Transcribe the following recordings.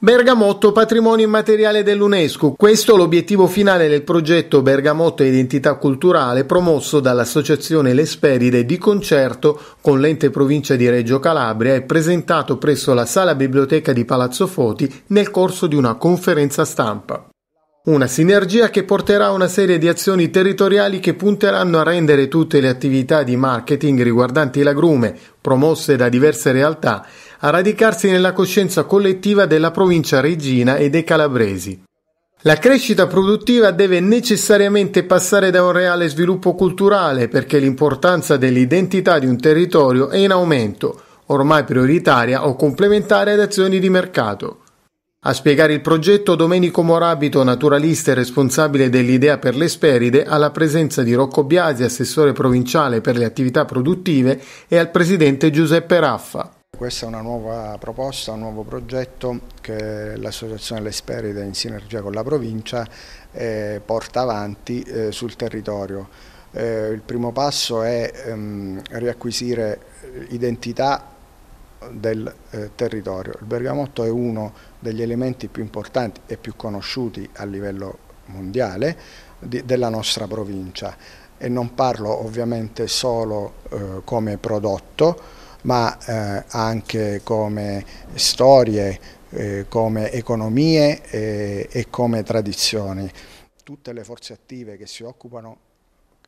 Bergamotto patrimonio immateriale dell'UNESCO. Questo è l'obiettivo finale del progetto Bergamotto Identità Culturale promosso dall'associazione L'Esperide di concerto con l'ente provincia di Reggio Calabria e presentato presso la sala biblioteca di Palazzo Foti nel corso di una conferenza stampa. Una sinergia che porterà a una serie di azioni territoriali che punteranno a rendere tutte le attività di marketing riguardanti l'agrume, promosse da diverse realtà, a radicarsi nella coscienza collettiva della provincia regina e dei calabresi. La crescita produttiva deve necessariamente passare da un reale sviluppo culturale perché l'importanza dell'identità di un territorio è in aumento, ormai prioritaria o complementare ad azioni di mercato. A spiegare il progetto Domenico Morabito, naturalista e responsabile dell'idea per l'Esperide, alla presenza di Rocco Biasi, assessore provinciale per le attività produttive, e al presidente Giuseppe Raffa. Questa è una nuova proposta, un nuovo progetto che l'associazione L'Esperide in sinergia con la provincia eh, porta avanti eh, sul territorio. Eh, il primo passo è ehm, riacquisire eh, identità del eh, territorio. Il bergamotto è uno degli elementi più importanti e più conosciuti a livello mondiale di, della nostra provincia e non parlo ovviamente solo eh, come prodotto ma eh, anche come storie, eh, come economie eh, e come tradizioni. Tutte le forze attive che si occupano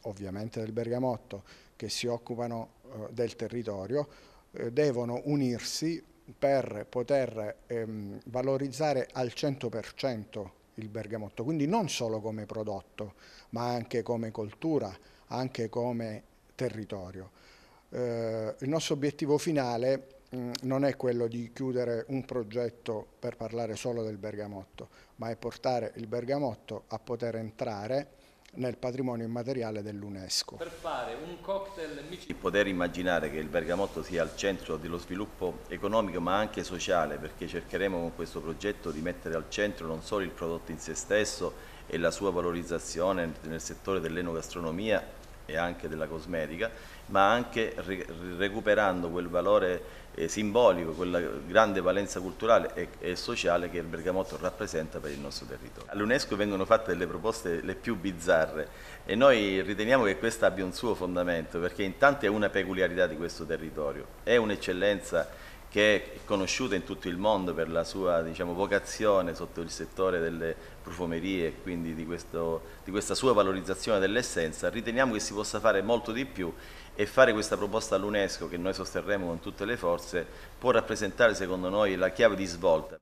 ovviamente del bergamotto, che si occupano eh, del territorio, eh, devono unirsi per poter ehm, valorizzare al 100% il bergamotto, quindi non solo come prodotto, ma anche come cultura, anche come territorio. Eh, il nostro obiettivo finale mm, non è quello di chiudere un progetto per parlare solo del bergamotto, ma è portare il bergamotto a poter entrare nel patrimonio immateriale dell'UNESCO. Per fare un cocktail di poter immaginare che il Bergamotto sia al centro dello sviluppo economico ma anche sociale perché cercheremo con questo progetto di mettere al centro non solo il prodotto in sé stesso e la sua valorizzazione nel settore dell'enogastronomia e anche della cosmetica, ma anche recuperando quel valore eh, simbolico, quella grande valenza culturale e, e, sociale che il bergamotto rappresenta per il nostro territorio. All'UNESCO vengono fatte delle proposte le più bizzarre e noi riteniamo che questa abbia un suo fondamento perché intanto è una peculiarità di questo territorio, è un'eccellenza che è conosciuta in tutto il mondo per la sua diciamo, vocazione sotto il settore delle profumerie e quindi di, questo, di questa sua valorizzazione dell'essenza, riteniamo che si possa fare molto di più e fare questa proposta all'UNESCO che noi sosterremo con tutte le forze può rappresentare secondo noi la chiave di svolta.